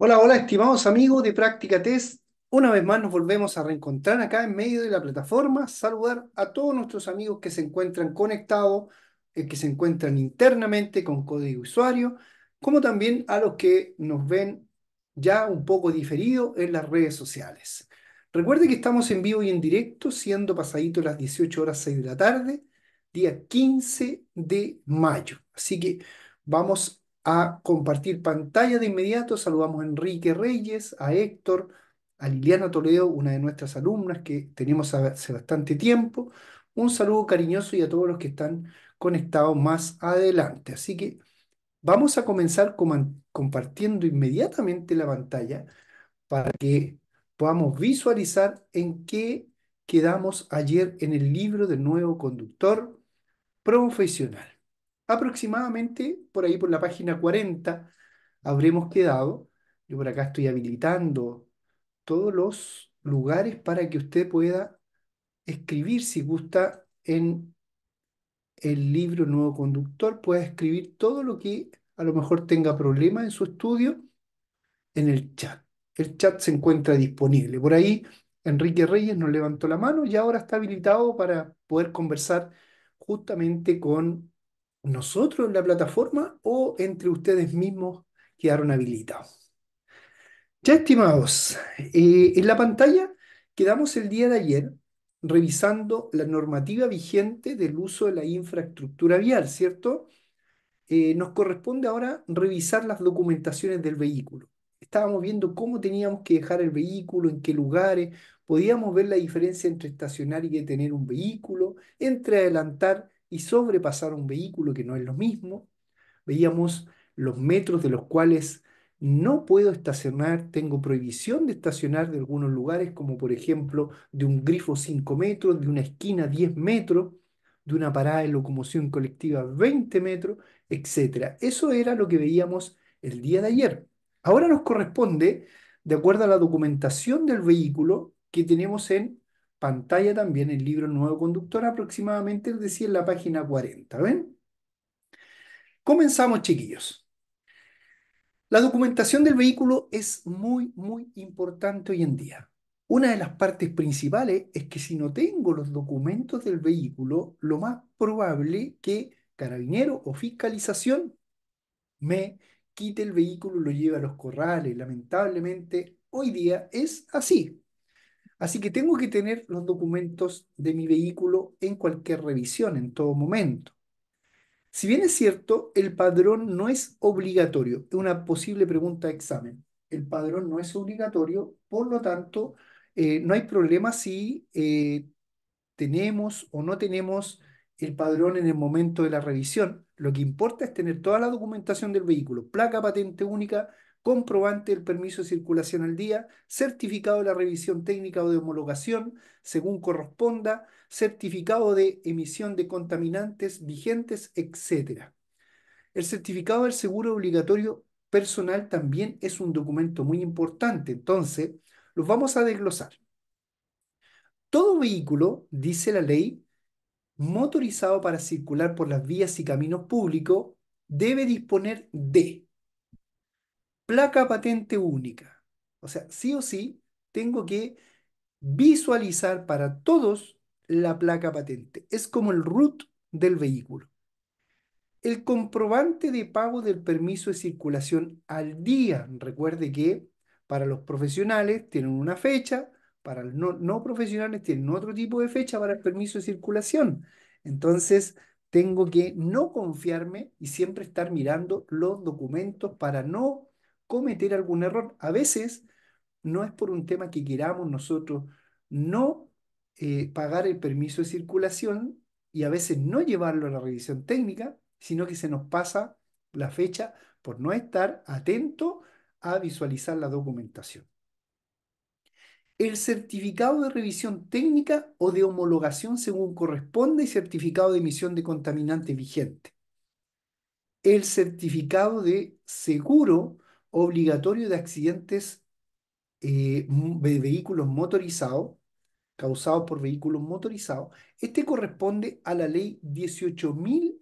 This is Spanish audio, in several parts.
Hola, hola, estimados amigos de Práctica Test. Una vez más nos volvemos a reencontrar acá en medio de la plataforma. Saludar a todos nuestros amigos que se encuentran conectados, eh, que se encuentran internamente con código usuario, como también a los que nos ven ya un poco diferido en las redes sociales. Recuerde que estamos en vivo y en directo, siendo pasadito las 18 horas 6 de la tarde, día 15 de mayo. Así que vamos a compartir pantalla de inmediato. Saludamos a Enrique Reyes, a Héctor, a Liliana Toledo, una de nuestras alumnas que tenemos hace bastante tiempo. Un saludo cariñoso y a todos los que están conectados más adelante. Así que vamos a comenzar compartiendo inmediatamente la pantalla para que podamos visualizar en qué quedamos ayer en el libro del nuevo conductor profesional aproximadamente por ahí por la página 40 habremos quedado. Yo por acá estoy habilitando todos los lugares para que usted pueda escribir si gusta en el libro Nuevo Conductor, pueda escribir todo lo que a lo mejor tenga problemas en su estudio en el chat. El chat se encuentra disponible. Por ahí Enrique Reyes nos levantó la mano y ahora está habilitado para poder conversar justamente con nosotros en la plataforma o entre ustedes mismos quedaron habilitados. Ya estimados, eh, en la pantalla quedamos el día de ayer revisando la normativa vigente del uso de la infraestructura vial, ¿cierto? Eh, nos corresponde ahora revisar las documentaciones del vehículo. Estábamos viendo cómo teníamos que dejar el vehículo, en qué lugares, podíamos ver la diferencia entre estacionar y detener un vehículo, entre adelantar y sobrepasar un vehículo que no es lo mismo. Veíamos los metros de los cuales no puedo estacionar, tengo prohibición de estacionar de algunos lugares, como por ejemplo de un grifo 5 metros, de una esquina 10 metros, de una parada de locomoción colectiva 20 metros, etc. Eso era lo que veíamos el día de ayer. Ahora nos corresponde, de acuerdo a la documentación del vehículo que tenemos en pantalla también el libro Nuevo Conductor, aproximadamente, es decía, en la página 40. ¿Ven? Comenzamos, chiquillos. La documentación del vehículo es muy, muy importante hoy en día. Una de las partes principales es que si no tengo los documentos del vehículo, lo más probable que carabinero o fiscalización me quite el vehículo y lo lleve a los corrales. Lamentablemente, hoy día es así. Así que tengo que tener los documentos de mi vehículo en cualquier revisión, en todo momento. Si bien es cierto, el padrón no es obligatorio, es una posible pregunta de examen. El padrón no es obligatorio, por lo tanto, eh, no hay problema si eh, tenemos o no tenemos el padrón en el momento de la revisión. Lo que importa es tener toda la documentación del vehículo, placa patente única, comprobante del permiso de circulación al día, certificado de la revisión técnica o de homologación, según corresponda, certificado de emisión de contaminantes vigentes, etc. El certificado del seguro obligatorio personal también es un documento muy importante, entonces los vamos a desglosar. Todo vehículo, dice la ley, motorizado para circular por las vías y caminos públicos, debe disponer de placa patente única. O sea, sí o sí, tengo que visualizar para todos la placa patente. Es como el root del vehículo. El comprobante de pago del permiso de circulación al día. Recuerde que para los profesionales tienen una fecha, para los no, profesionales tienen otro tipo de fecha para el permiso de circulación. Entonces, tengo que no confiarme y siempre estar mirando los documentos para no cometer algún error. A veces no es por un tema que queramos nosotros no eh, pagar el permiso de circulación y a veces no llevarlo a la revisión técnica, sino que se nos pasa la fecha por no estar atento a visualizar la documentación. El certificado de revisión técnica o de homologación según corresponde y certificado de emisión de contaminante vigente. El certificado de seguro obligatorio de accidentes eh, de vehículos motorizados, causados por vehículos motorizados, este corresponde a la ley 18.000,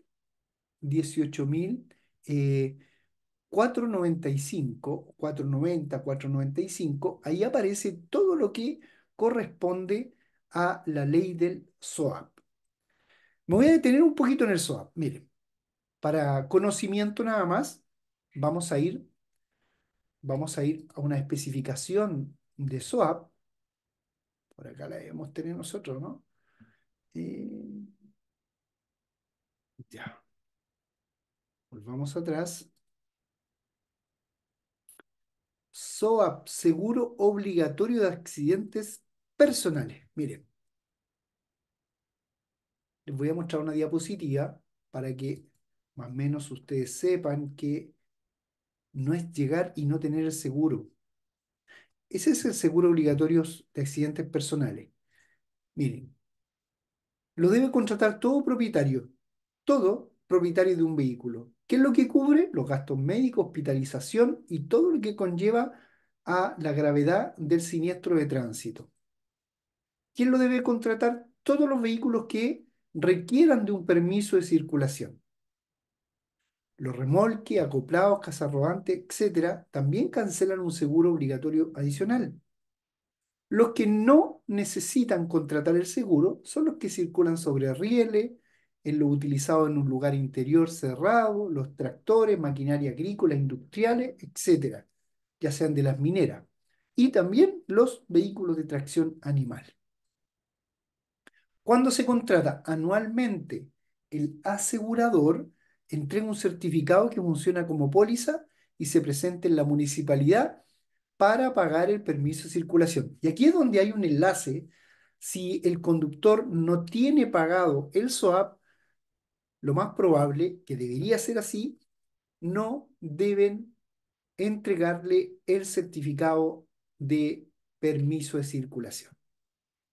18.495, 490, 495, ahí aparece todo lo que corresponde a la ley del SOAP. Me voy a detener un poquito en el SOAP. Miren, para conocimiento nada más, vamos a ir vamos a ir a una especificación de SOAP. Por acá la debemos tener nosotros, ¿no? Eh, ya. Volvamos atrás. SOAP, seguro obligatorio de accidentes personales. Miren, les voy a mostrar una diapositiva para que más o menos ustedes sepan que no es llegar y no tener el seguro. Ese es el seguro obligatorio de accidentes personales. Miren, lo debe contratar todo propietario, todo propietario de un vehículo. ¿Qué es lo que cubre? Los gastos médicos, hospitalización y todo lo que conlleva a la gravedad del siniestro de tránsito. ¿Quién lo debe contratar? Todos los vehículos que requieran de un permiso de circulación. Los remolques, acoplados, cazarrobantes, etcétera, también cancelan un seguro obligatorio adicional. Los que no necesitan contratar el seguro son los que circulan sobre rieles, en lo utilizado en un lugar interior cerrado, los tractores, maquinaria agrícola, industriales, etcétera, ya sean de las mineras, y también los vehículos de tracción animal. Cuando se contrata anualmente, el asegurador entrega un certificado que funciona como póliza y se presente en la municipalidad para pagar el permiso de circulación. Y aquí es donde hay un enlace. Si el conductor no tiene pagado el SOAP, lo más probable, que debería ser así, no deben entregarle el certificado de permiso de circulación.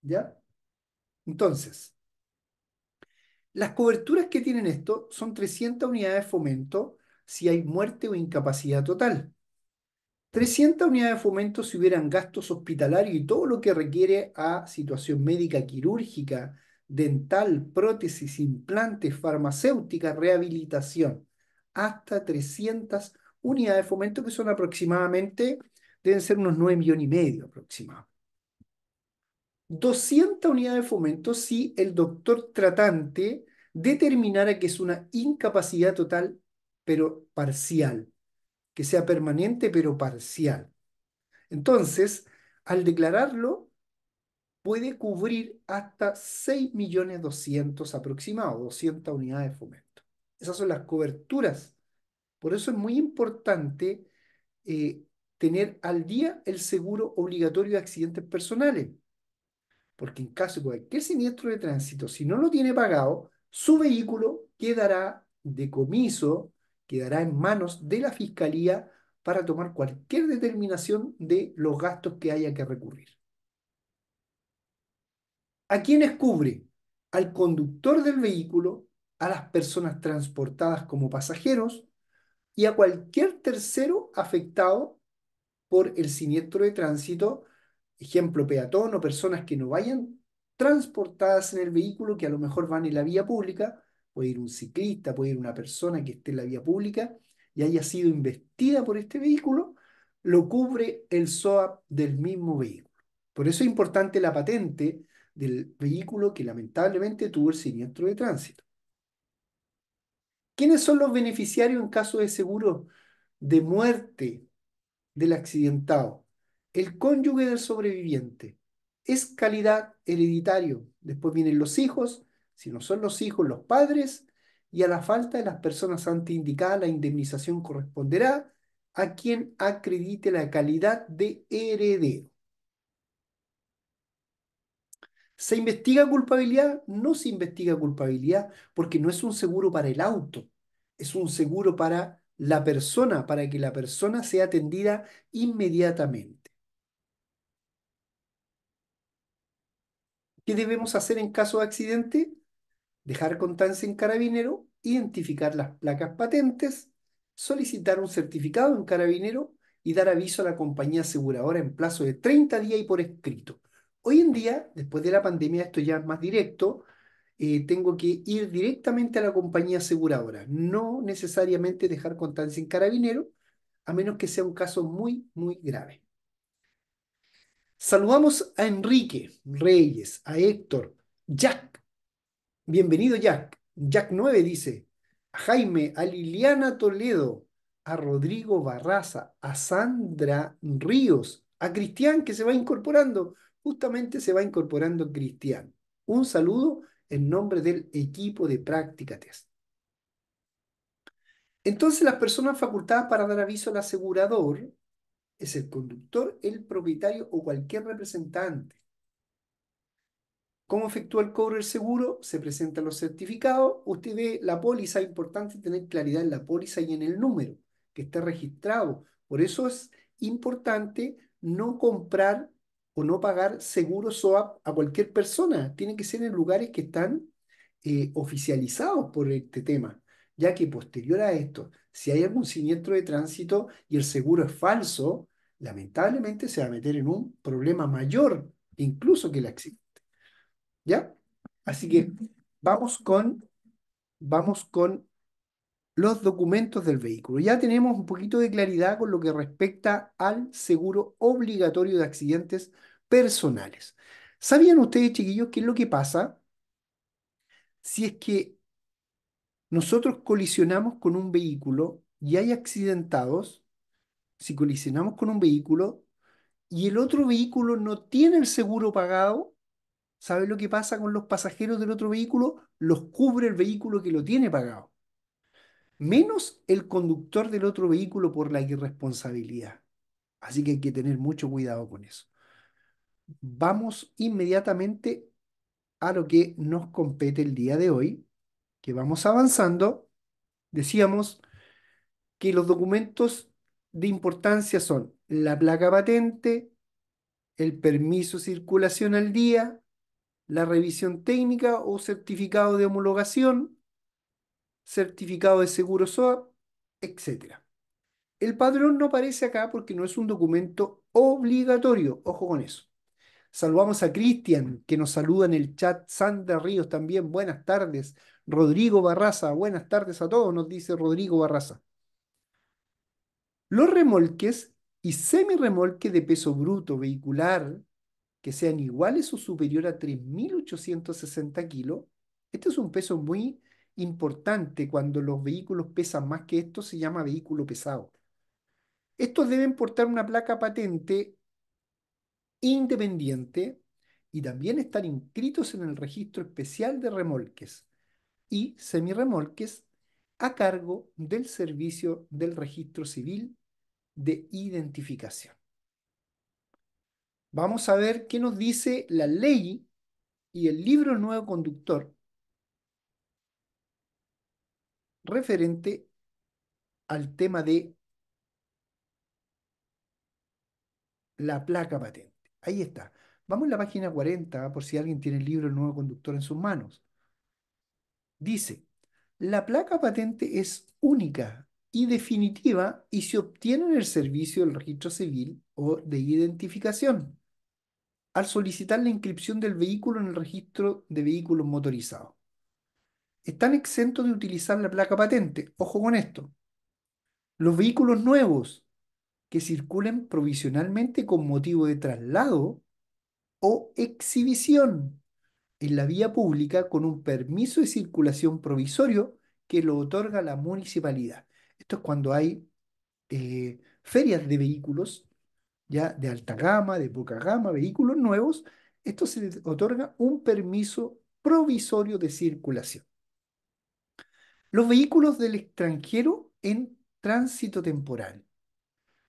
¿Ya? Entonces, las coberturas que tienen esto son 300 unidades de fomento si hay muerte o incapacidad total. 300 unidades de fomento si hubieran gastos hospitalarios y todo lo que requiere a situación médica, quirúrgica, dental, prótesis, implantes, farmacéutica, rehabilitación. Hasta 300 unidades de fomento que son aproximadamente, deben ser unos 9 millones y medio aproximadamente. 200 unidades de fomento si el doctor tratante determinara que es una incapacidad total, pero parcial, que sea permanente, pero parcial. Entonces, al declararlo, puede cubrir hasta 6.200.000 aproximados, 200 unidades de fomento. Esas son las coberturas. Por eso es muy importante eh, tener al día el seguro obligatorio de accidentes personales porque en caso de cualquier siniestro de tránsito, si no lo tiene pagado, su vehículo quedará decomiso, quedará en manos de la Fiscalía para tomar cualquier determinación de los gastos que haya que recurrir. ¿A quiénes cubre? Al conductor del vehículo, a las personas transportadas como pasajeros y a cualquier tercero afectado por el siniestro de tránsito ejemplo, peatón o personas que no vayan transportadas en el vehículo, que a lo mejor van en la vía pública, puede ir un ciclista, puede ir una persona que esté en la vía pública y haya sido investida por este vehículo, lo cubre el SOAP del mismo vehículo. Por eso es importante la patente del vehículo que lamentablemente tuvo el siniestro de tránsito. ¿Quiénes son los beneficiarios en caso de seguro de muerte del accidentado? el cónyuge del sobreviviente. Es calidad hereditario. Después vienen los hijos, si no son los hijos, los padres, y a la falta de las personas ante la indemnización corresponderá a quien acredite la calidad de heredero. ¿Se investiga culpabilidad? No se investiga culpabilidad porque no es un seguro para el auto, es un seguro para la persona, para que la persona sea atendida inmediatamente. ¿Qué debemos hacer en caso de accidente? Dejar constancia en carabinero, identificar las placas patentes, solicitar un certificado en carabinero y dar aviso a la compañía aseguradora en plazo de 30 días y por escrito. Hoy en día, después de la pandemia, esto ya es más directo, eh, tengo que ir directamente a la compañía aseguradora, no necesariamente dejar constancia en carabinero, a menos que sea un caso muy, muy grave. Saludamos a Enrique Reyes, a Héctor, Jack. Bienvenido, Jack. Jack 9 dice, a Jaime, a Liliana Toledo, a Rodrigo Barraza, a Sandra Ríos, a Cristian que se va incorporando. Justamente se va incorporando Cristian. Un saludo en nombre del equipo de práctica test. Entonces las personas facultadas para dar aviso al asegurador es el conductor, el propietario o cualquier representante. ¿Cómo efectúa el cobro del seguro? Se presentan los certificados. Usted ve la póliza, es importante tener claridad en la póliza y en el número que está registrado. Por eso es importante no comprar o no pagar seguros SOAP a cualquier persona. Tiene que ser en lugares que están eh, oficializados por este tema ya que posterior a esto, si hay algún siniestro de tránsito y el seguro es falso, lamentablemente se va a meter en un problema mayor incluso que el accidente. ¿Ya? Así que vamos con, vamos con los documentos del vehículo. Ya tenemos un poquito de claridad con lo que respecta al seguro obligatorio de accidentes personales. ¿Sabían ustedes, chiquillos, qué es lo que pasa si es que nosotros colisionamos con un vehículo y hay accidentados, si colisionamos con un vehículo y el otro vehículo no tiene el seguro pagado, ¿sabe lo que pasa con los pasajeros del otro vehículo? Los cubre el vehículo que lo tiene pagado, menos el conductor del otro vehículo por la irresponsabilidad. Así que hay que tener mucho cuidado con eso. Vamos inmediatamente a lo que nos compete el día de hoy, que vamos avanzando, decíamos que los documentos de importancia son la placa patente, el permiso de circulación al día, la revisión técnica o certificado de homologación, certificado de seguro SOAP, etc. El padrón no aparece acá porque no es un documento obligatorio, ojo con eso. Saludamos a Cristian, que nos saluda en el chat. Sandra Ríos también, buenas tardes. Rodrigo Barraza. Buenas tardes a todos, nos dice Rodrigo Barraza. Los remolques y semirremolques de peso bruto vehicular que sean iguales o superior a 3.860 kilos, este es un peso muy importante cuando los vehículos pesan más que esto, se llama vehículo pesado. Estos deben portar una placa patente independiente y también estar inscritos en el registro especial de remolques y semirremolques a cargo del Servicio del Registro Civil de Identificación. Vamos a ver qué nos dice la ley y el libro nuevo conductor referente al tema de la placa patente. Ahí está. Vamos a la página 40 por si alguien tiene el libro nuevo conductor en sus manos. Dice, la placa patente es única y definitiva y se obtiene en el servicio del registro civil o de identificación al solicitar la inscripción del vehículo en el registro de vehículos motorizados. Están exentos de utilizar la placa patente. Ojo con esto. Los vehículos nuevos que circulen provisionalmente con motivo de traslado o exhibición en la vía pública con un permiso de circulación provisorio que lo otorga la municipalidad. Esto es cuando hay eh, ferias de vehículos, ya de alta gama, de poca gama, vehículos nuevos, esto se otorga un permiso provisorio de circulación. Los vehículos del extranjero en tránsito temporal.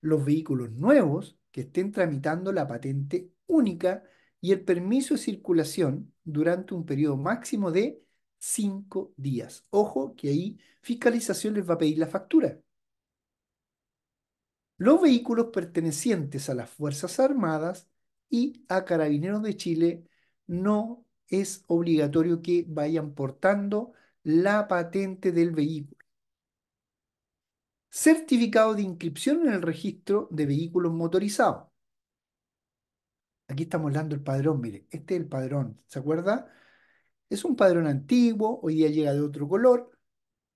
Los vehículos nuevos que estén tramitando la patente única y el permiso de circulación durante un periodo máximo de cinco días. Ojo que ahí fiscalización les va a pedir la factura. Los vehículos pertenecientes a las Fuerzas Armadas y a Carabineros de Chile no es obligatorio que vayan portando la patente del vehículo. Certificado de inscripción en el registro de vehículos motorizados. Aquí estamos hablando del padrón, mire, este es el padrón, ¿se acuerda? Es un padrón antiguo, hoy día llega de otro color,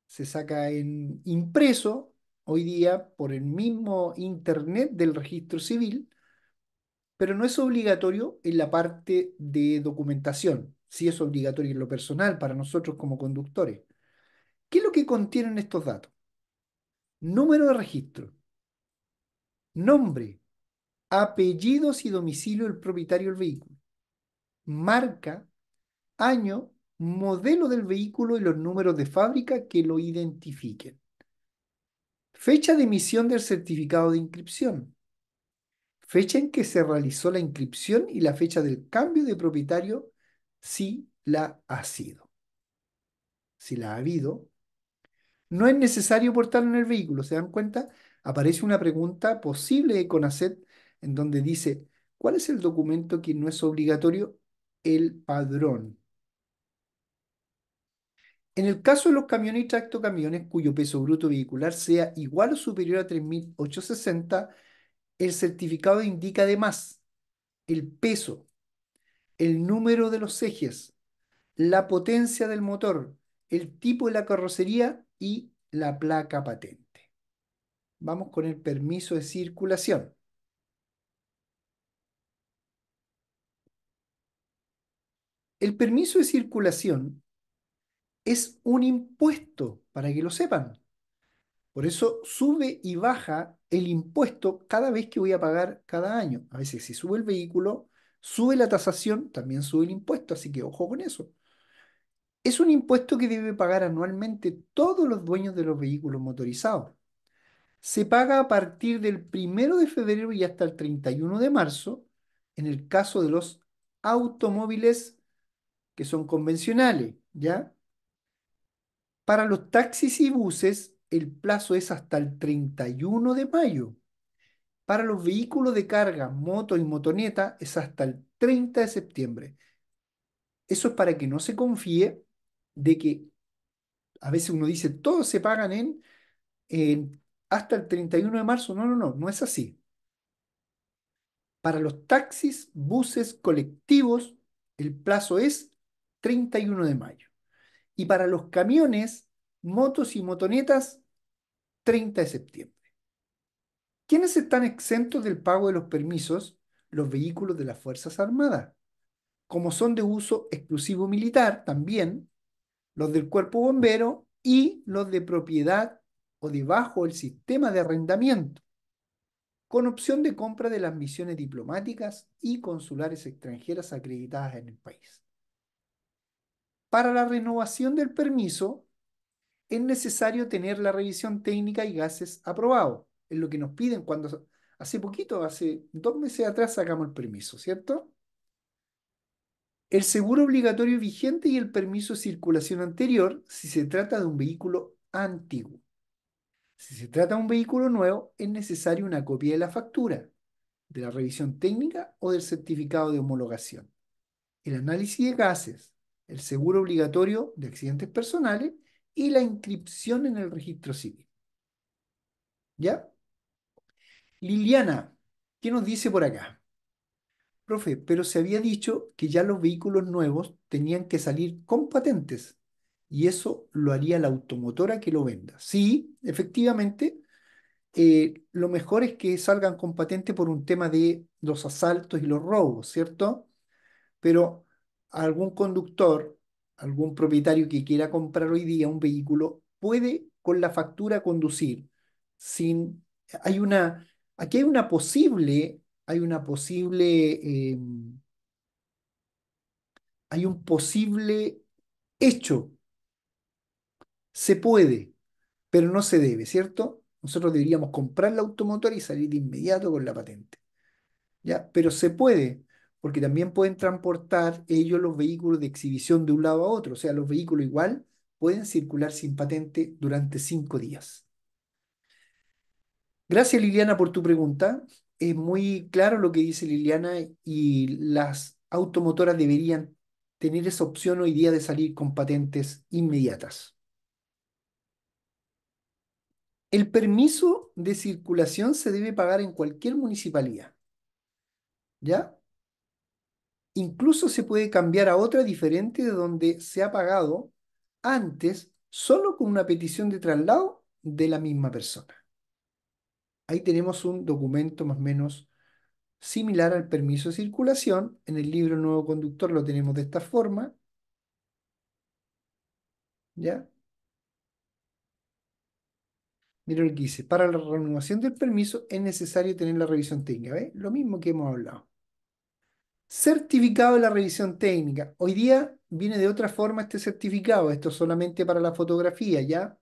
se saca en impreso, hoy día por el mismo internet del registro civil, pero no es obligatorio en la parte de documentación, sí es obligatorio en lo personal para nosotros como conductores. ¿Qué es lo que contienen estos datos? Número de registro, nombre, apellidos y domicilio del propietario del vehículo, marca, año, modelo del vehículo y los números de fábrica que lo identifiquen. Fecha de emisión del certificado de inscripción. Fecha en que se realizó la inscripción y la fecha del cambio de propietario si la ha sido. Si la ha habido. No es necesario portarlo en el vehículo. ¿Se dan cuenta? Aparece una pregunta posible de CONACET en donde dice, ¿cuál es el documento que no es obligatorio? El padrón. En el caso de los camiones y tractocamiones cuyo peso bruto vehicular sea igual o superior a 3.860, el certificado indica además el peso, el número de los ejes, la potencia del motor, el tipo de la carrocería y la placa patente. Vamos con el permiso de circulación. El permiso de circulación es un impuesto, para que lo sepan. Por eso sube y baja el impuesto cada vez que voy a pagar cada año. A veces si sube el vehículo, sube la tasación, también sube el impuesto, así que ojo con eso. Es un impuesto que debe pagar anualmente todos los dueños de los vehículos motorizados. Se paga a partir del 1 de febrero y hasta el 31 de marzo en el caso de los automóviles que son convencionales, ¿ya? Para los taxis y buses, el plazo es hasta el 31 de mayo. Para los vehículos de carga, moto y motoneta, es hasta el 30 de septiembre. Eso es para que no se confíe de que a veces uno dice, todos se pagan en, hasta el 31 de marzo. No, no, no, no es así. Para los taxis, buses, colectivos, el plazo es 31 de mayo. Y para los camiones, motos y motonetas, 30 de septiembre. ¿Quiénes están exentos del pago de los permisos? Los vehículos de las Fuerzas Armadas. Como son de uso exclusivo militar, también los del cuerpo bombero y los de propiedad o debajo del sistema de arrendamiento, con opción de compra de las misiones diplomáticas y consulares extranjeras acreditadas en el país. Para la renovación del permiso es necesario tener la revisión técnica y gases aprobado. Es lo que nos piden cuando hace poquito, hace dos meses atrás sacamos el permiso, ¿cierto? El seguro obligatorio vigente y el permiso de circulación anterior si se trata de un vehículo antiguo. Si se trata de un vehículo nuevo, es necesario una copia de la factura, de la revisión técnica o del certificado de homologación. El análisis de gases, el seguro obligatorio de accidentes personales y la inscripción en el registro civil. ¿Ya? Liliana, ¿qué nos dice por acá? Profe, pero se había dicho que ya los vehículos nuevos tenían que salir con patentes y eso lo haría la automotora que lo venda. Sí, efectivamente, eh, lo mejor es que salgan con patente por un tema de los asaltos y los robos, ¿cierto? Pero algún conductor, algún propietario que quiera comprar hoy día un vehículo, puede con la factura conducir sin... Hay una, aquí hay una posible, hay una posible, em, hay un posible hecho. Se puede, pero no se debe, ¿cierto? Nosotros deberíamos comprar la automotor y salir de inmediato con la patente. ¿Ya? Pero se puede, porque también pueden transportar ellos los vehículos de exhibición de un lado a otro, o sea, los vehículos igual pueden circular sin patente durante cinco días. Gracias Liliana por tu pregunta. Es muy claro lo que dice Liliana y las automotoras deberían tener esa opción hoy día de salir con patentes inmediatas. El permiso de circulación se debe pagar en cualquier municipalidad. ¿Ya? Incluso se puede cambiar a otra diferente de donde se ha pagado antes solo con una petición de traslado de la misma persona. Ahí tenemos un documento más o menos similar al permiso de circulación. En el libro Nuevo Conductor lo tenemos de esta forma. ¿Ya? Mira lo que dice. Para la renovación del permiso es necesario tener la revisión técnica. Lo mismo que hemos hablado. Certificado de la revisión técnica. Hoy día viene de otra forma este certificado. Esto es solamente para la fotografía, ¿ya?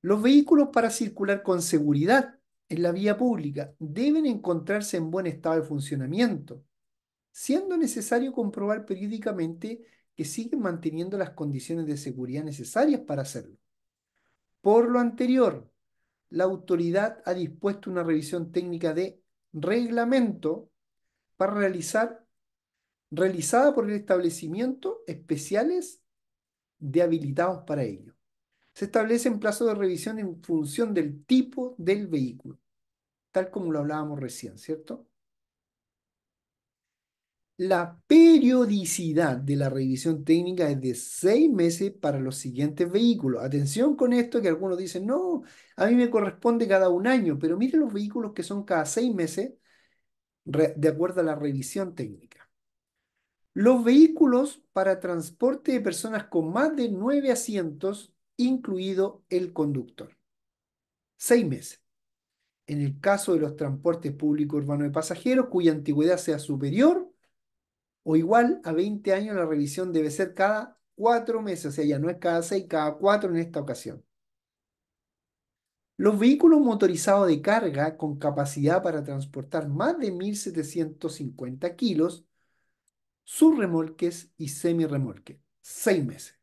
Los vehículos para circular con seguridad en la vía pública deben encontrarse en buen estado de funcionamiento, siendo necesario comprobar periódicamente que siguen manteniendo las condiciones de seguridad necesarias para hacerlo. Por lo anterior, la autoridad ha dispuesto una revisión técnica de reglamento a realizar, realizada por el establecimiento especiales de habilitados para ello. Se establece un plazo de revisión en función del tipo del vehículo, tal como lo hablábamos recién, ¿cierto? La periodicidad de la revisión técnica es de seis meses para los siguientes vehículos. Atención con esto que algunos dicen, no, a mí me corresponde cada un año, pero miren los vehículos que son cada seis meses de acuerdo a la revisión técnica. Los vehículos para transporte de personas con más de nueve asientos, incluido el conductor. Seis meses. En el caso de los transportes públicos urbanos de pasajeros, cuya antigüedad sea superior o igual a 20 años, la revisión debe ser cada cuatro meses, o sea, ya no es cada seis, cada cuatro en esta ocasión. Los vehículos motorizados de carga con capacidad para transportar más de 1.750 kilos, sus remolques y semiremolques seis meses.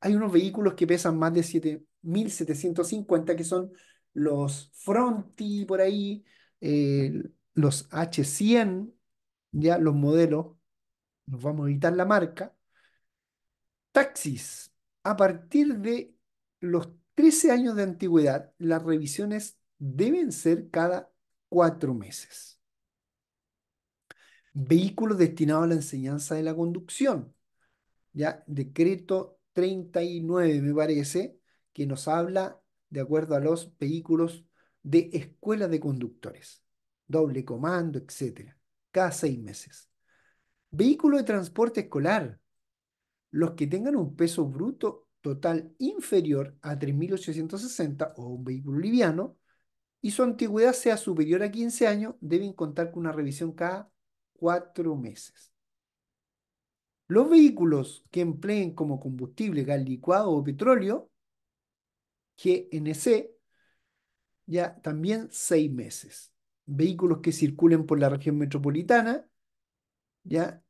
Hay unos vehículos que pesan más de 7.750 que son los Fronti por ahí, los H100, ya los modelos, nos vamos a evitar la marca. Taxis, a partir de los 13 años de antigüedad, las revisiones deben ser cada cuatro meses. Vehículos destinados a la enseñanza de la conducción. Ya, decreto 39 me parece, que nos habla de acuerdo a los vehículos de escuela de conductores, doble comando, etcétera. Cada seis meses. Vehículo de transporte escolar. Los que tengan un peso bruto total inferior a 3.860 o un vehículo liviano y su antigüedad sea superior a 15 años, deben contar con una revisión cada cuatro meses. Los vehículos que empleen como combustible gas licuado o petróleo, GNC, ya también seis meses. Vehículos que circulen por la región metropolitana, ya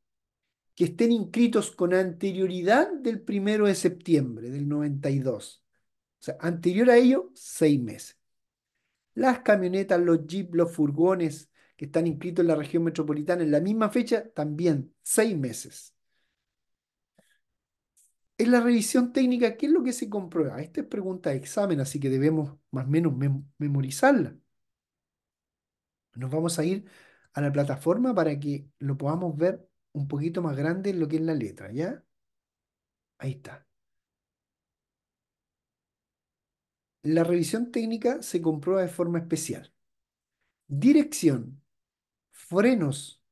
que estén inscritos con anterioridad del 1 de septiembre del 92. O sea, anterior a ello, seis meses. Las camionetas, los jeeps, los furgones que están inscritos en la región metropolitana en la misma fecha, también seis meses. En la revisión técnica, ¿qué es lo que se comprueba? Esta es pregunta de examen, así que debemos más o menos memorizarla. Nos vamos a ir a la plataforma para que lo podamos ver un poquito más grande lo que es la letra, ¿ya? Ahí está. La revisión técnica se comprueba de forma especial. Dirección, frenos,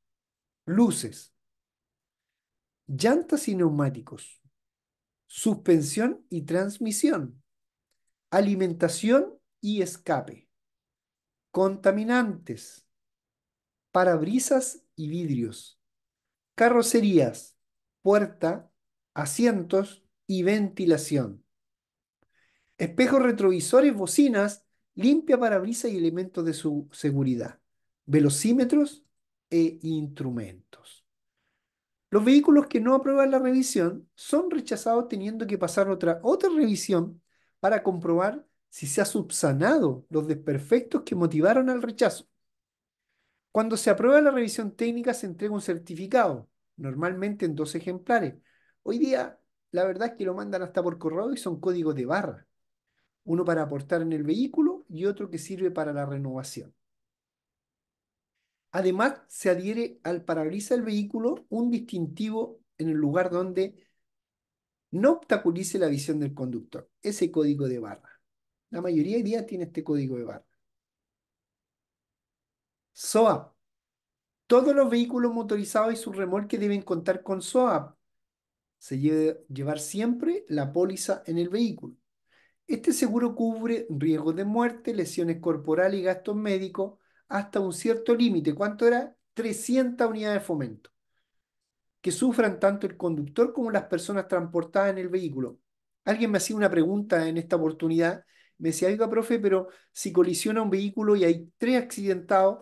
luces, llantas y neumáticos, suspensión y transmisión, alimentación y escape, contaminantes, parabrisas y vidrios, carrocerías, puerta, asientos y ventilación. Espejos retrovisores, bocinas, limpia parabrisas y elementos de su seguridad. Velocímetros e instrumentos. Los vehículos que no aprueban la revisión son rechazados teniendo que pasar otra, otra revisión para comprobar si se ha subsanado los desperfectos que motivaron al rechazo. Cuando se aprueba la revisión técnica se entrega un certificado, normalmente en dos ejemplares. Hoy día la verdad es que lo mandan hasta por correo y son códigos de barra. Uno para aportar en el vehículo y otro que sirve para la renovación. Además, se adhiere al parabrisas del vehículo un distintivo en el lugar donde no obstaculice la visión del conductor, ese código de barra. La mayoría de días tiene este código de barra. SOAP. Todos los vehículos motorizados y su remolque deben contar con SOAP. Se debe llevar siempre la póliza en el vehículo. Este seguro cubre riesgos de muerte, lesiones corporales y gastos médicos hasta un cierto límite. ¿Cuánto era? 300 unidades de fomento. Que sufran tanto el conductor como las personas transportadas en el vehículo. Alguien me hacía una pregunta en esta oportunidad. Me decía, oiga, profe, pero si colisiona un vehículo y hay tres accidentados,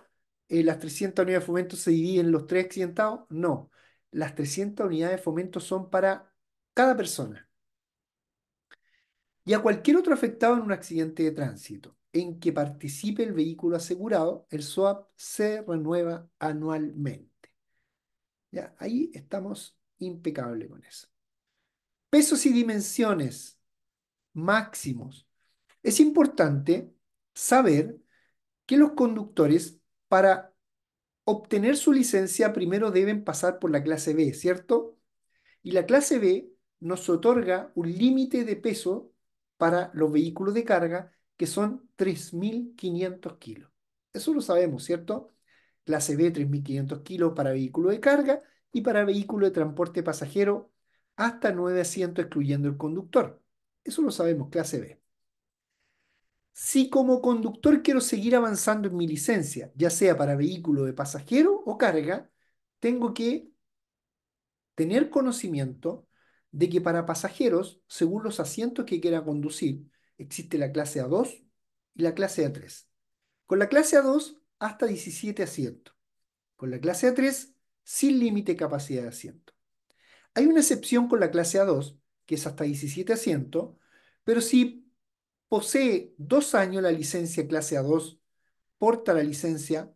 eh, las 300 unidades de fomento se dividen en los tres accidentados. No, las 300 unidades de fomento son para cada persona. Y a cualquier otro afectado en un accidente de tránsito en que participe el vehículo asegurado, el SOAP se renueva anualmente. Ya, ahí estamos impecables con eso. Pesos y dimensiones máximos. Es importante saber que los conductores para obtener su licencia primero deben pasar por la clase B, ¿cierto? Y la clase B nos otorga un límite de peso para los vehículos de carga que son 3.500 kilos. Eso lo sabemos, ¿cierto? Clase B, 3.500 kilos para vehículo de carga y para vehículo de transporte pasajero hasta 9 asientos excluyendo el conductor. Eso lo sabemos, clase B si como conductor quiero seguir avanzando en mi licencia, ya sea para vehículo de pasajero o carga, tengo que tener conocimiento de que para pasajeros, según los asientos que quiera conducir, existe la clase A2 y la clase A3. Con la clase A2, hasta 17 asientos. Con la clase A3, sin límite de capacidad de asiento. Hay una excepción con la clase A2, que es hasta 17 asientos, pero si posee dos años la licencia clase A2, porta la licencia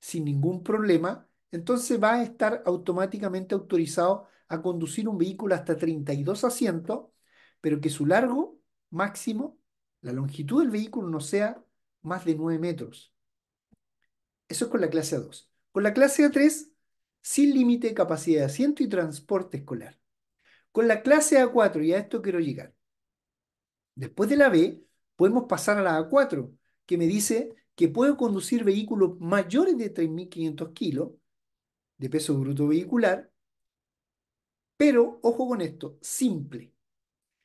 sin ningún problema, entonces va a estar automáticamente autorizado a conducir un vehículo hasta 32 asientos, pero que su largo máximo, la longitud del vehículo no sea más de 9 metros. Eso es con la clase A2. Con la clase A3, sin límite de capacidad de asiento y transporte escolar. Con la clase A4, y a esto quiero llegar, después de la B, podemos pasar a la A4, que me dice que puedo conducir vehículos mayores de 3.500 kilos de peso bruto vehicular, pero ojo con esto, simple.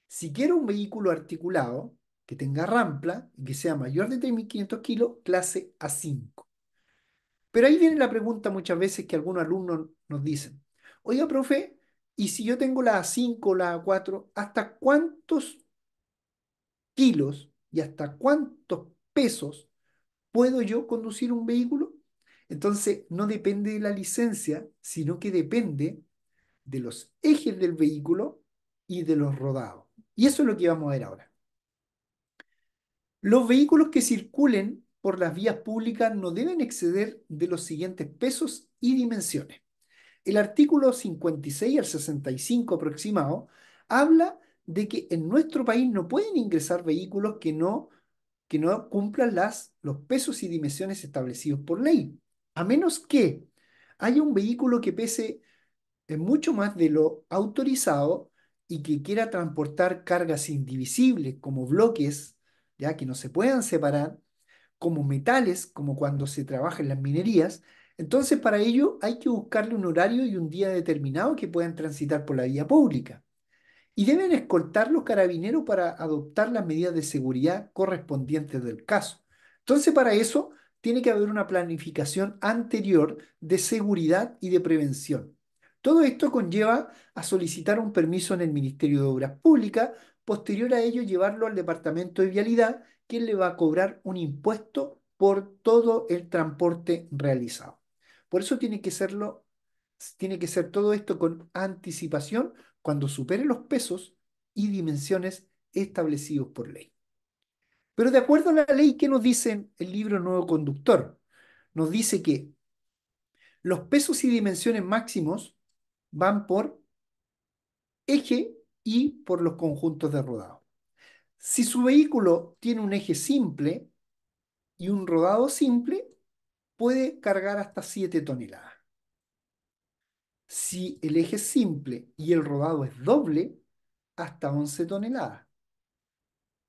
Si quiero un vehículo articulado que tenga rampla y que sea mayor de 3.500 kilos, clase A5. Pero ahí viene la pregunta muchas veces que algunos alumnos nos dicen, oiga, profe, ¿y si yo tengo la A5 o la A4, hasta cuántos kilos y hasta cuántos pesos puedo yo conducir un vehículo. Entonces, no depende de la licencia, sino que depende de los ejes del vehículo y de los rodados. Y eso es lo que vamos a ver ahora. Los vehículos que circulen por las vías públicas no deben exceder de los siguientes pesos y dimensiones. El artículo 56 al 65 aproximado habla de que en nuestro país no pueden ingresar vehículos que no, que no cumplan las, los pesos y dimensiones establecidos por ley, a menos que haya un vehículo que pese eh, mucho más de lo autorizado y que quiera transportar cargas indivisibles como bloques, ya que no se puedan separar, como metales, como cuando se trabaja en las minerías. Entonces, para ello hay que buscarle un horario y un día determinado que puedan transitar por la vía pública y deben escoltar los carabineros para adoptar las medidas de seguridad correspondientes del caso. Entonces, para eso tiene que haber una planificación anterior de seguridad y de prevención. Todo esto conlleva a solicitar un permiso en el Ministerio de Obras Públicas, posterior a ello llevarlo al Departamento de Vialidad, quien le va a cobrar un impuesto por todo el transporte realizado. Por eso tiene que serlo, tiene que ser todo esto con anticipación cuando supere los pesos y dimensiones establecidos por ley. Pero de acuerdo a la ley, ¿qué nos dice el libro Nuevo Conductor? Nos dice que los pesos y dimensiones máximos van por eje y por los conjuntos de rodado. Si su vehículo tiene un eje simple y un rodado simple, puede cargar hasta 7 toneladas si el eje es simple y el rodado es doble, hasta 11 toneladas.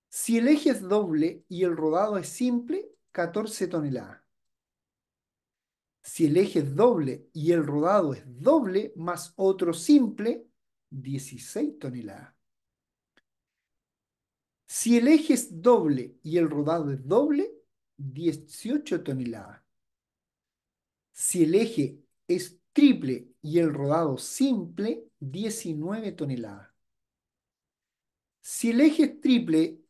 Si el eje es doble y el rodado es simple, 14 toneladas. Si el eje es doble y el rodado es doble más otro simple, 16 toneladas. Si el eje es doble y el rodado es doble, 18 toneladas. Si el eje es triple y el rodado simple 19 toneladas. Si el eje es triple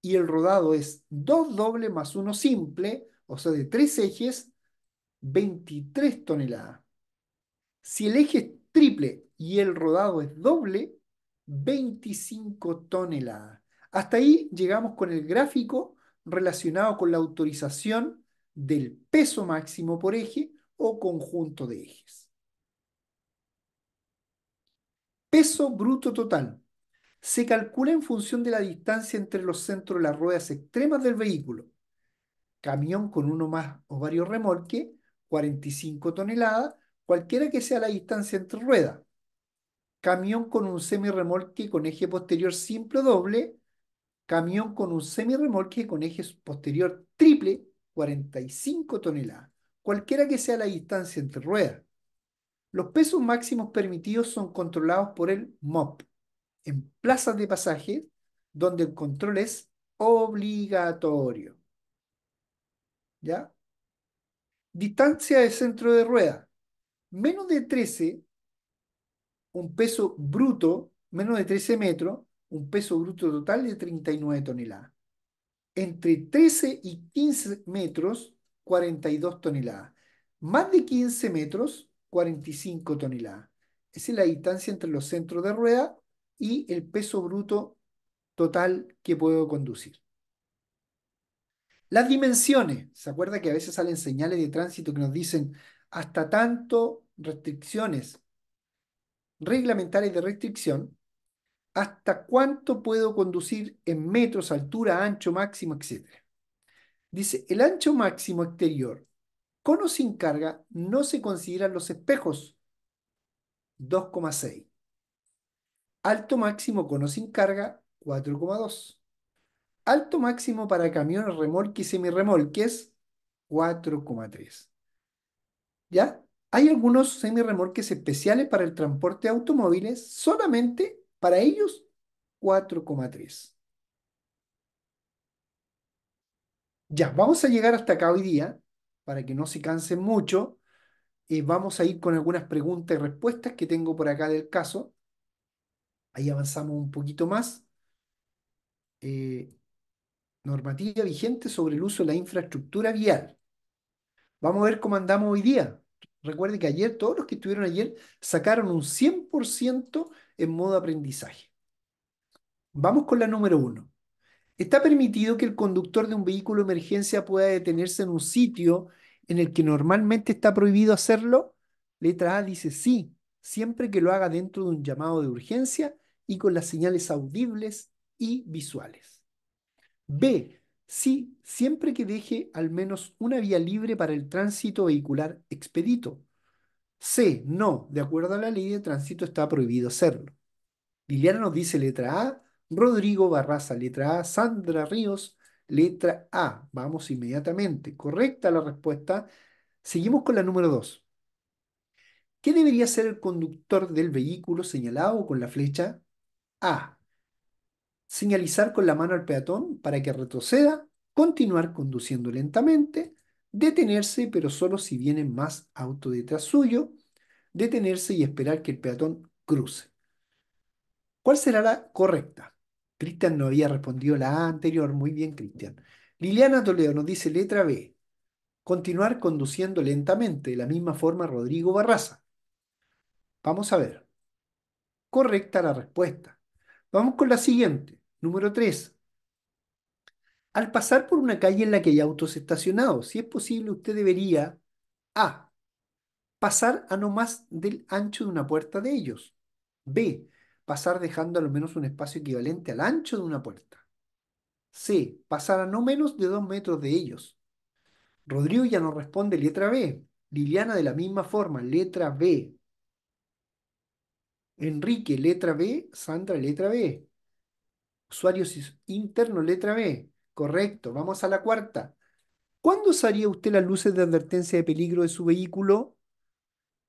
y el rodado es 2 doble más 1 simple, o sea, de 3 ejes, 23 toneladas. Si el eje es triple y el rodado es doble, 25 toneladas. Hasta ahí llegamos con el gráfico relacionado con la autorización del peso máximo por eje o conjunto de ejes. Peso bruto total. Se calcula en función de la distancia entre los centros de las ruedas extremas del vehículo. Camión con uno más o varios remolques, 45 toneladas, cualquiera que sea la distancia entre ruedas. Camión con un semirremolque con eje posterior simple o doble. Camión con un semirremolque con eje posterior triple, 45 toneladas cualquiera que sea la distancia entre ruedas. Los pesos máximos permitidos son controlados por el MOP en plazas de pasaje donde el control es obligatorio. ¿Ya? Distancia de centro de rueda. Menos de 13, un peso bruto, menos de 13 metros, un peso bruto total de 39 toneladas. Entre 13 y 15 metros, 42 toneladas. Más de 15 metros, 45 toneladas. Esa es la distancia entre los centros de rueda y el peso bruto total que puedo conducir. Las dimensiones. ¿Se acuerda que a veces salen señales de tránsito que nos dicen hasta tanto restricciones reglamentarias de restricción? ¿Hasta cuánto puedo conducir en metros, altura, ancho máximo, etcétera? Dice, el ancho máximo exterior con o sin carga no se consideran los espejos. 2,6. Alto máximo con o sin carga, 4,2. Alto máximo para camiones, remolques y semirremolques, 4,3. ¿Ya? Hay algunos semirremolques especiales para el transporte de automóviles, solamente para ellos 4,3. Ya, vamos a llegar hasta acá hoy día, para que no se cansen mucho. vamos a ir con algunas preguntas y respuestas que tengo por acá del caso. Ahí avanzamos un poquito más. Eh, normativa vigente sobre el uso de la infraestructura vial. Vamos a ver cómo andamos hoy día. Recuerde que ayer, todos los que estuvieron ayer, sacaron un 100% en modo aprendizaje. Vamos con la número uno. Está permitido que el conductor de un vehículo de emergencia pueda detenerse en un sitio en el que normalmente está prohibido hacerlo. Letra A dice sí, siempre que lo haga dentro de un llamado de urgencia y con las señales audibles y visuales. B. Sí, siempre que deje al menos una vía libre para el tránsito vehicular expedito. C. No, de acuerdo a la ley de tránsito está prohibido hacerlo. Liliana nos dice letra A, Rodrigo Barraza, letra A. Sandra Ríos, letra A. Vamos inmediatamente. Correcta la respuesta. Seguimos con la número 2. ¿Qué debería hacer el conductor del vehículo señalado con la flecha? A. Señalizar con la mano al peatón para que retroceda, continuar conduciendo lentamente, detenerse pero solo si viene más auto detrás suyo, detenerse y esperar que el peatón cruce. ¿Cuál será la correcta? Cristian no había respondido la anterior. Muy bien, Cristian. Liliana Toledo nos dice letra B. Continuar conduciendo lentamente, de la misma forma Rodrigo Barraza. Vamos a ver. Correcta la respuesta. Vamos con la siguiente, número 3. Al pasar por una calle en la que hay autos estacionados, si es posible, usted debería A. Pasar a no más del ancho de una puerta de ellos. B pasar dejando al menos un espacio equivalente al ancho de una puerta. C. Pasar a no menos de dos metros de ellos. Rodrigo ya nos responde letra B. Liliana de la misma forma, letra B. Enrique, letra B. Sandra, letra B. Usuarios internos, letra B. Correcto, vamos a la cuarta. ¿Cuándo usaría usted las luces de advertencia de peligro de su vehículo?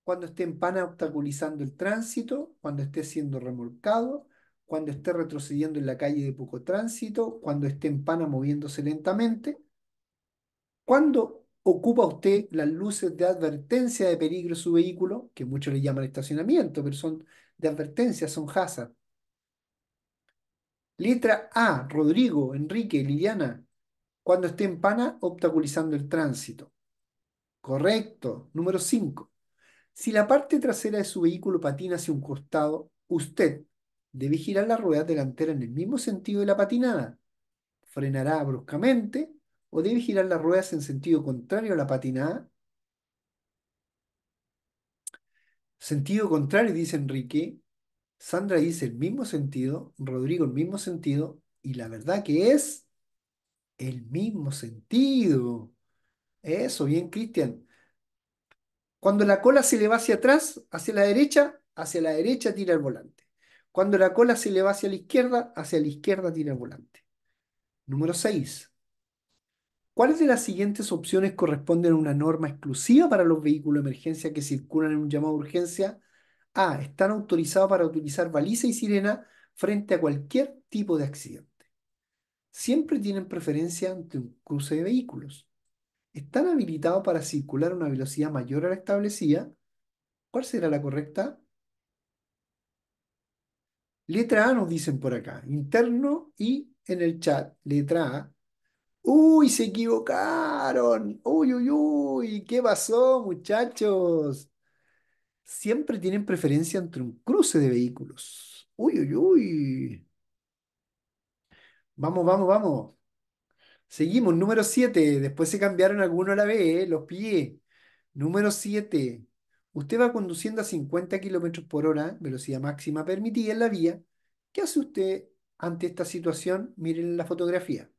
cuando esté en pana obstaculizando el tránsito, cuando esté siendo remolcado, cuando esté retrocediendo en la calle de poco tránsito, cuando esté en pana moviéndose lentamente. Cuando ocupa usted las luces de advertencia de peligro su vehículo, que muchos le llaman estacionamiento, pero son de advertencia, son hazard. Letra A, Rodrigo, Enrique, Liliana, cuando esté en pana obstaculizando el tránsito. Correcto. Número 5. Si la parte trasera de su vehículo patina hacia un costado, usted debe girar la rueda delantera en el mismo sentido de la patinada. Frenará bruscamente o debe girar las ruedas en sentido contrario a la patinada. Sentido contrario, dice Enrique. Sandra dice el mismo sentido, Rodrigo el mismo sentido, y la verdad que es el mismo sentido. Eso, bien, Cristian. Cuando la cola se le va hacia atrás, hacia la derecha, hacia la derecha tira el volante. Cuando la cola se le va hacia la izquierda, hacia la izquierda tira el volante. Número 6. ¿Cuáles de las siguientes opciones corresponden a una norma exclusiva para los vehículos de emergencia que circulan en un llamado de urgencia? A. Están autorizados para utilizar baliza y sirena frente a cualquier tipo de accidente. Siempre tienen preferencia ante un cruce de vehículos están habilitados para circular a una velocidad mayor a la establecida. ¿Cuál será la correcta? Letra A nos dicen por acá, interno y en el chat, letra A. ¡Uy, se equivocaron! ¡Uy, uy, uy! ¿Qué pasó, muchachos? Siempre tienen preferencia entre un cruce de vehículos. ¡Uy, uy, uy! Vamos, vamos, vamos. Seguimos, número 7. Después se cambiaron algunos a la B, ¿eh? los pies. Número 7. Usted va conduciendo a 50 kilómetros por hora, velocidad máxima permitida en la vía. ¿Qué hace usted ante esta situación? Miren la fotografía.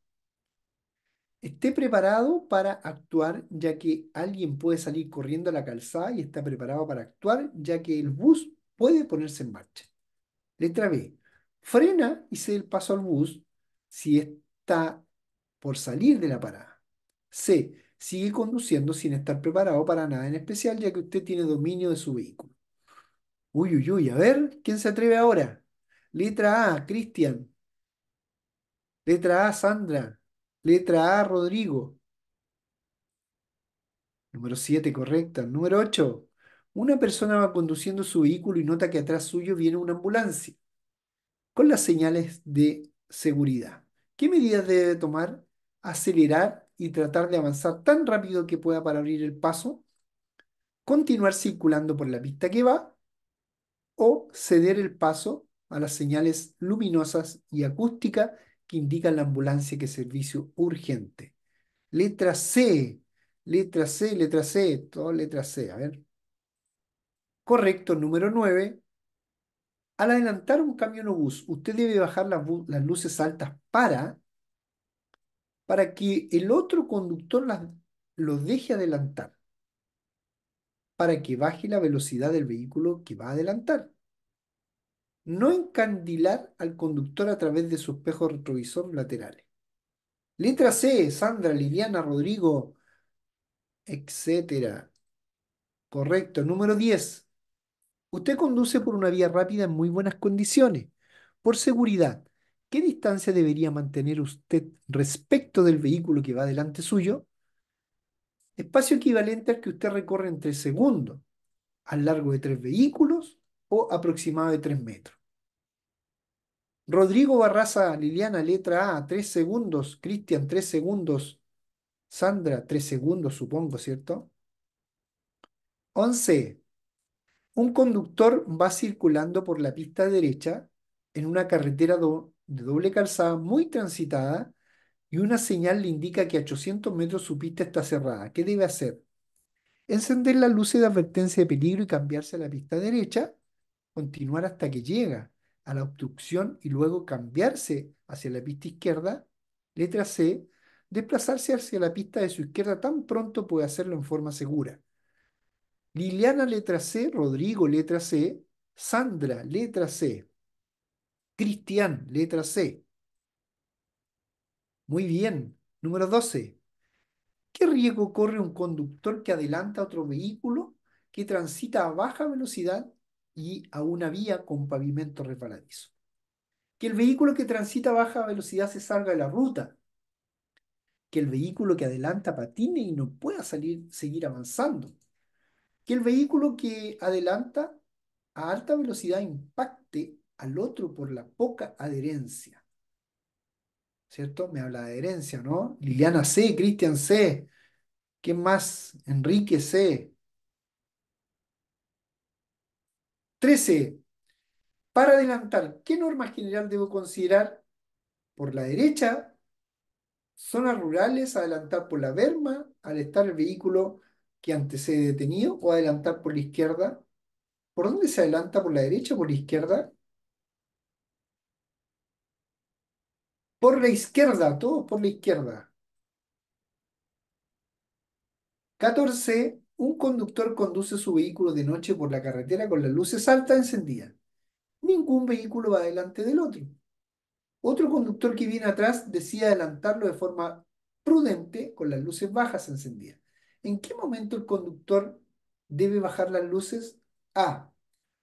Esté preparado para actuar, ya que alguien puede salir corriendo a la calzada y está preparado para actuar, ya que el bus puede ponerse en marcha. Letra B. Frena y se el paso al bus si está por salir de la parada. C. Sigue conduciendo sin estar preparado para nada en especial, ya que usted tiene dominio de su vehículo. Uy, uy, uy, a ver, ¿quién se atreve ahora? Letra A, Cristian. Letra A, Sandra. Letra A, Rodrigo. Número 7, correcta. Número 8. Una persona va conduciendo su vehículo y nota que atrás suyo viene una ambulancia con las señales de seguridad. ¿Qué medidas debe tomar? acelerar y tratar de avanzar tan rápido que pueda para abrir el paso, continuar circulando por la pista que va o ceder el paso a las señales luminosas y acústicas que indican la ambulancia que es servicio urgente. Letra C, letra C, letra C, todo letra C, a ver. Correcto, número 9. Al adelantar un camión o bus, usted debe bajar las, las luces altas para para que el otro conductor lo deje adelantar, para que baje la velocidad del vehículo que va a adelantar. No encandilar al conductor a través de su espejo retrovisor laterales. Letra C, Sandra, Liliana, Rodrigo, etc. Correcto. Número 10. Usted conduce por una vía rápida en muy buenas condiciones. Por seguridad, ¿qué distancia debería mantener usted respecto del vehículo que va delante suyo? Espacio equivalente al que usted recorre en 3 segundos, al largo de tres vehículos o aproximado de tres metros. Rodrigo Barraza, Liliana, letra A, tres segundos. Cristian, tres segundos. Sandra, tres segundos, supongo, ¿cierto? once Un conductor va circulando por la pista derecha en una carretera do de doble calzada muy transitada y una señal le indica que a 800 metros su pista está cerrada. ¿Qué debe hacer? Encender las luces de advertencia de peligro y cambiarse a la pista derecha, continuar hasta que llega a la obstrucción y luego cambiarse hacia la pista izquierda. Letra C, desplazarse hacia la pista de su izquierda tan pronto puede hacerlo en forma segura. Liliana, letra C, Rodrigo, letra C, Sandra, letra C. Cristian, letra C. Muy bien. Número 12. ¿Qué riesgo corre un conductor que adelanta a otro vehículo que transita a baja velocidad y a una vía con pavimento resbaladizo? Que el vehículo que transita a baja velocidad se salga de la ruta. Que el vehículo que adelanta patine y no pueda salir, seguir avanzando. Que el vehículo que adelanta a alta velocidad impacte al otro por la poca adherencia. ¿Cierto? Me habla de adherencia, ¿no? Liliana C, Cristian C, ¿qué más? Enrique C. 13. Para adelantar, ¿qué norma general debo considerar? Por la derecha, zonas rurales, adelantar por la berma, al estar el vehículo que antes se detenido, o adelantar por la izquierda. ¿Por dónde se adelanta? ¿Por la derecha o por la izquierda? Por la izquierda, todos por la izquierda. 14. Un conductor conduce su vehículo de noche por la carretera con las luces altas encendidas. Ningún vehículo va delante del otro. Otro conductor que viene atrás decide adelantarlo de forma prudente con las luces bajas encendidas. ¿En qué momento el conductor debe bajar las luces? A.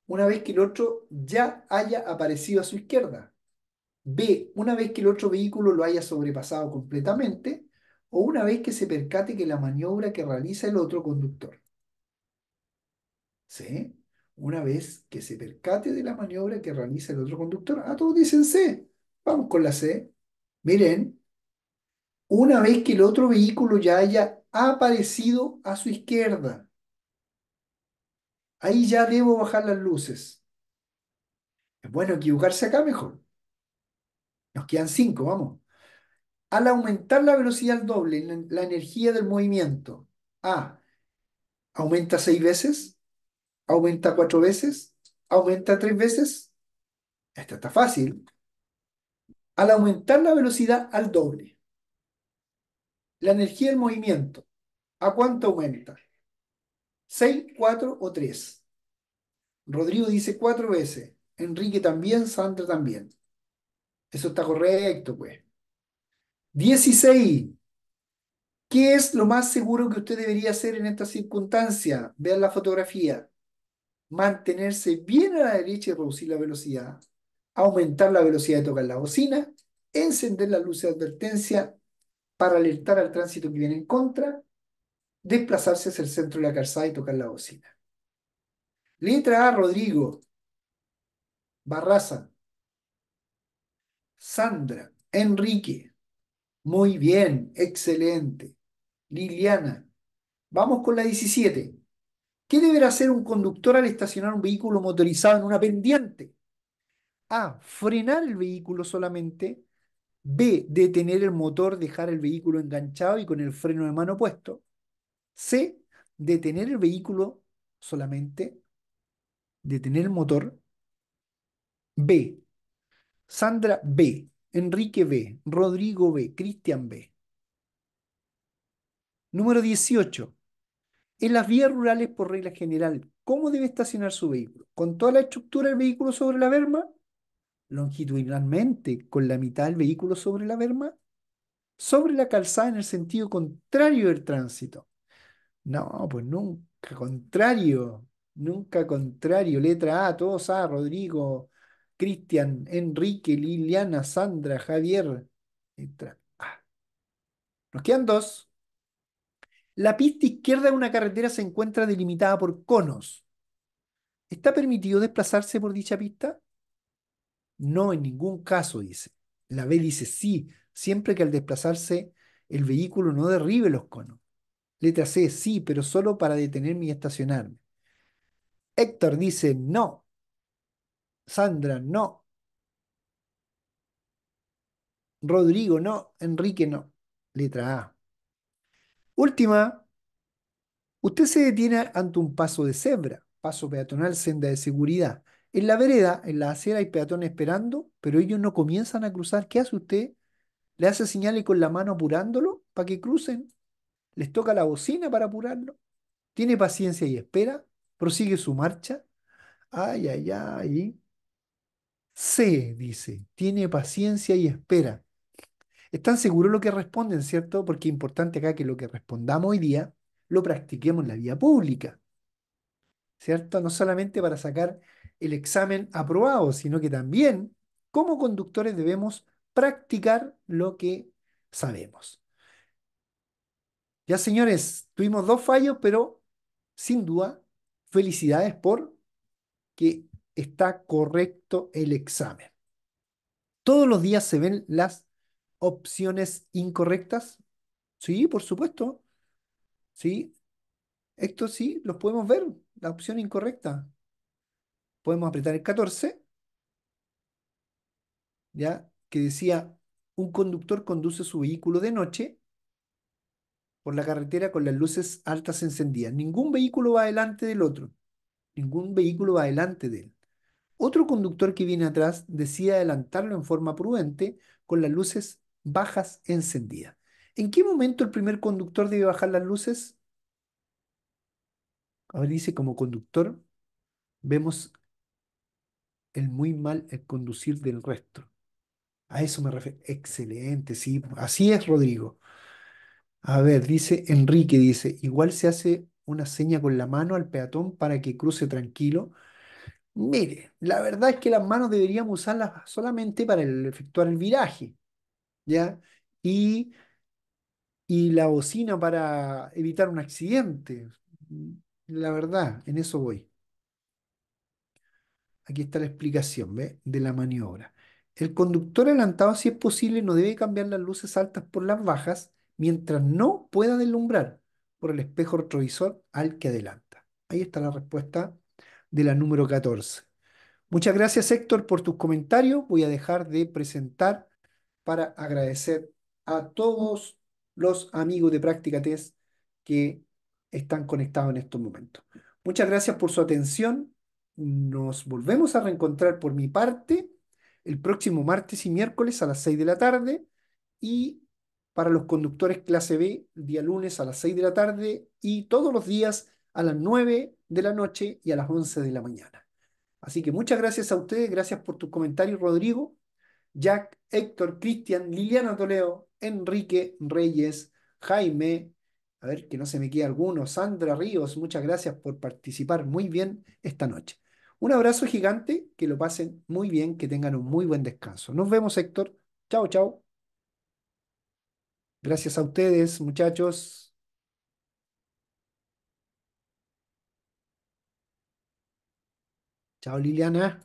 Una vez que el otro ya haya aparecido a su izquierda. B, una vez que el otro vehículo lo haya sobrepasado completamente, o una vez que se percate que la maniobra que realiza el otro conductor. ¿Sí? Una vez que se percate de la maniobra que realiza el otro conductor. Ah, todos dicen C. Vamos con la C. Miren, una vez que el otro vehículo ya haya aparecido a su izquierda, ahí ya debo bajar las luces. Es bueno equivocarse acá mejor. Nos quedan cinco, vamos. Al aumentar la velocidad al doble, la, energía del movimiento, A, aumenta seis veces, aumenta cuatro veces, aumenta tres veces. Esta está fácil. Al aumentar la velocidad al doble, la energía del movimiento, ¿a cuánto aumenta? ¿Seis, cuatro o tres? Rodrigo dice cuatro veces. Enrique también, Sandra también. Eso está correcto, pues. Dieciséis. ¿Qué es lo más seguro que usted debería hacer en esta circunstancia? Vean la fotografía. Mantenerse bien a la derecha y reducir la velocidad. Aumentar la velocidad de tocar la bocina. Encender la luz de advertencia para alertar al tránsito que viene en contra. Desplazarse hacia el centro de la calzada y tocar la bocina. Letra A, Rodrigo. Barraza. Sandra, Enrique. Muy bien, excelente. Liliana, vamos con la 17. ¿Qué deberá hacer un conductor al estacionar un vehículo motorizado en una pendiente? A. Frenar el vehículo solamente. B. Detener el motor, dejar el vehículo enganchado y con el freno de mano puesto. C. Detener el vehículo solamente. Detener el motor. B. Sandra B, Enrique B, Rodrigo B, Cristian B. Número 18. En las vías rurales, por regla general, ¿cómo debe estacionar su vehículo? ¿Con toda la estructura del vehículo sobre la verma? ¿Longitudinalmente con la mitad del vehículo sobre la berma? ¿Sobre la calzada en el sentido contrario del tránsito? No, pues nunca contrario, nunca contrario. Letra A, todos A, Rodrigo, Cristian, Enrique, Liliana, Sandra, Javier. Ah. Nos quedan dos. La pista izquierda de una carretera se encuentra delimitada por conos. ¿Está permitido desplazarse por dicha pista? No, en ningún caso, dice. La B dice sí, siempre que al desplazarse el vehículo no derribe los conos. Letra C, sí, pero solo para detenerme y estacionarme. Héctor dice no, Sandra, no. Rodrigo, no. Enrique, no. Letra A. Última. Usted se detiene ante un paso de cebra, paso peatonal, senda de seguridad. En la vereda, en la acera hay peatones esperando, pero ellos no comienzan a cruzar. ¿Qué hace usted? ¿Le hace señales con la mano apurándolo para que crucen? ¿Les toca la bocina para apurarlo? ¿Tiene paciencia y espera? ¿Prosigue su marcha? Ay, ay, ay. Sé, dice, tiene paciencia y espera. ¿Están seguros lo que responden, cierto? Porque es importante acá que lo que respondamos hoy día lo practiquemos en la vía pública. ¿Cierto? No solamente para sacar el examen aprobado, sino que también como conductores debemos practicar lo que sabemos. Ya señores, tuvimos dos fallos, pero sin duda, felicidades por que está correcto el examen. Todos los días se ven las opciones incorrectas. Sí, por supuesto. Sí, esto sí, los podemos ver, la opción incorrecta. Podemos apretar el 14, ¿ya? Que decía, un conductor conduce su vehículo de noche por la carretera con las luces altas encendidas. Ningún vehículo va delante del otro. Ningún vehículo va delante de él. Otro conductor que viene atrás decide adelantarlo en forma prudente con las luces bajas encendidas. ¿En qué momento el primer conductor debe bajar las luces? A ver, dice como conductor, vemos el muy mal conducir del resto. A eso me refiero. Excelente, sí. Así es, Rodrigo. A ver, dice Enrique, dice, igual se hace una seña con la mano al peatón para que cruce tranquilo, Mire, la verdad es que las manos deberíamos usarlas solamente para efectuar el viraje, ¿ya? Y, la bocina para evitar un accidente. La verdad, en eso voy. Aquí está la explicación, ¿ve? De la maniobra. El conductor adelantado, si es posible, no debe cambiar las luces altas por las bajas mientras no pueda deslumbrar por el espejo retrovisor al que adelanta. Ahí está la respuesta de la número 14. Muchas gracias Héctor por tus comentarios. Voy a dejar de presentar para agradecer a todos los amigos de Práctica Test que están conectados en estos momentos. Muchas gracias por su atención. Nos volvemos a reencontrar por mi parte el próximo martes y miércoles a las 6 de la tarde y para los conductores clase B, día lunes a las 6 de la tarde y todos los días a las 9 de la noche y a las 11 de la mañana. Así que muchas gracias a ustedes, gracias por tus comentarios, Rodrigo, Jack, Héctor, Cristian, Liliana Toledo, Enrique Reyes, Jaime, a ver que no se me quede alguno, Sandra Ríos, muchas gracias por participar muy bien esta noche. Un abrazo gigante, que lo pasen muy bien, que tengan un muy buen descanso. Nos vemos, Héctor. Chao, chao. Gracias a ustedes, muchachos. Ciao Liliana. Eh.